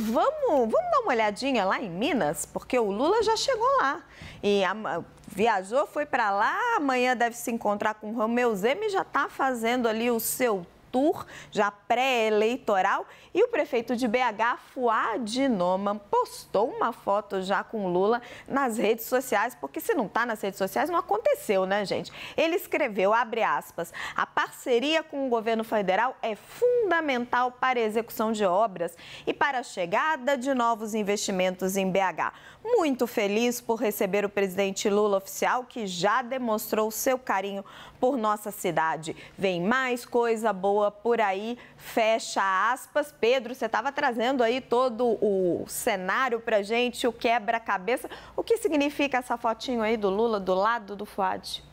vamos, vamos dar uma olhadinha lá em Minas, porque o Lula já chegou lá. E a, viajou, foi para lá, amanhã deve se encontrar com o Romeu Zema e já está fazendo ali o seu tour já pré-eleitoral e o prefeito de BH, Fuad Noman, postou uma foto já com Lula nas redes sociais, porque se não está nas redes sociais não aconteceu, né, gente? Ele escreveu, abre aspas, a parceria com o governo federal é fundamental para a execução de obras e para a chegada de novos investimentos em BH. Muito feliz por receber o presidente Lula oficial, que já demonstrou seu carinho por nossa cidade. Vem mais coisa boa por aí, fecha aspas. Pedro, você estava trazendo aí todo o cenário para gente, o quebra-cabeça. O que significa essa fotinho aí do Lula do lado do Fuad?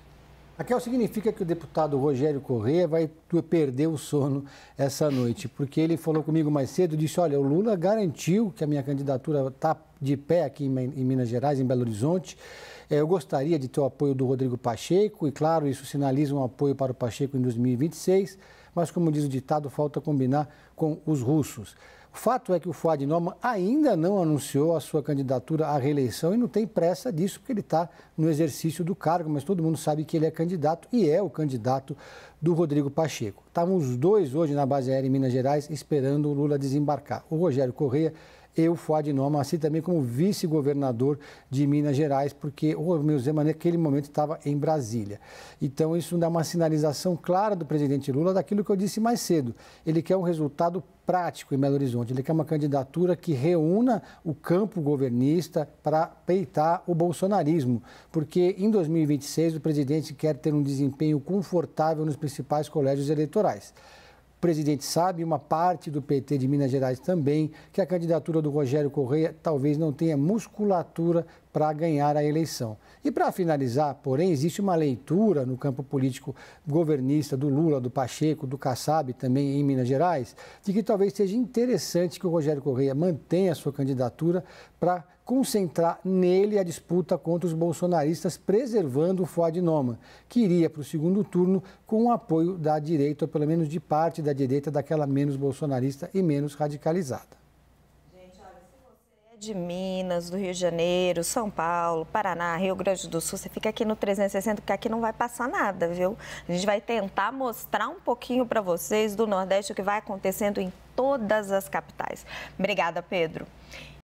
Raquel, significa que o deputado Rogério Corrêa vai perder o sono essa noite, porque ele falou comigo mais cedo, disse, olha, o Lula garantiu que a minha candidatura está de pé aqui em Minas Gerais, em Belo Horizonte. É, eu gostaria de ter o apoio do Rodrigo Pacheco, e claro, isso sinaliza um apoio para o Pacheco em 2026 mas como diz o ditado, falta combinar com os russos. O fato é que o Fuad Norman ainda não anunciou a sua candidatura à reeleição e não tem pressa disso, porque ele está no exercício do cargo, mas todo mundo sabe que ele é candidato e é o candidato do Rodrigo Pacheco. Estavam os dois hoje na base aérea em Minas Gerais esperando o Lula desembarcar. O Rogério Correia eu o Fuad Noma, assim também como vice-governador de Minas Gerais, porque o Romeu Zema naquele momento estava em Brasília. Então isso dá uma sinalização clara do presidente Lula daquilo que eu disse mais cedo. Ele quer um resultado prático em Belo Horizonte. Ele quer uma candidatura que reúna o campo governista para peitar o bolsonarismo, porque em 2026 o presidente quer ter um desempenho confortável nos principais colégios eleitorais. O presidente sabe, uma parte do PT de Minas Gerais também, que a candidatura do Rogério Correia talvez não tenha musculatura para ganhar a eleição. E para finalizar, porém, existe uma leitura no campo político governista do Lula, do Pacheco, do Kassab, também em Minas Gerais, de que talvez seja interessante que o Rogério Correia mantenha a sua candidatura para concentrar nele a disputa contra os bolsonaristas, preservando o Fuad Noman, que iria para o segundo turno com o apoio da direita, ou pelo menos de parte da direita, daquela menos bolsonarista e menos radicalizada de Minas, do Rio de Janeiro, São Paulo, Paraná, Rio Grande do Sul, você fica aqui no 360, porque aqui não vai passar nada, viu? A gente vai tentar mostrar um pouquinho para vocês do Nordeste o que vai acontecendo em todas as capitais. Obrigada, Pedro.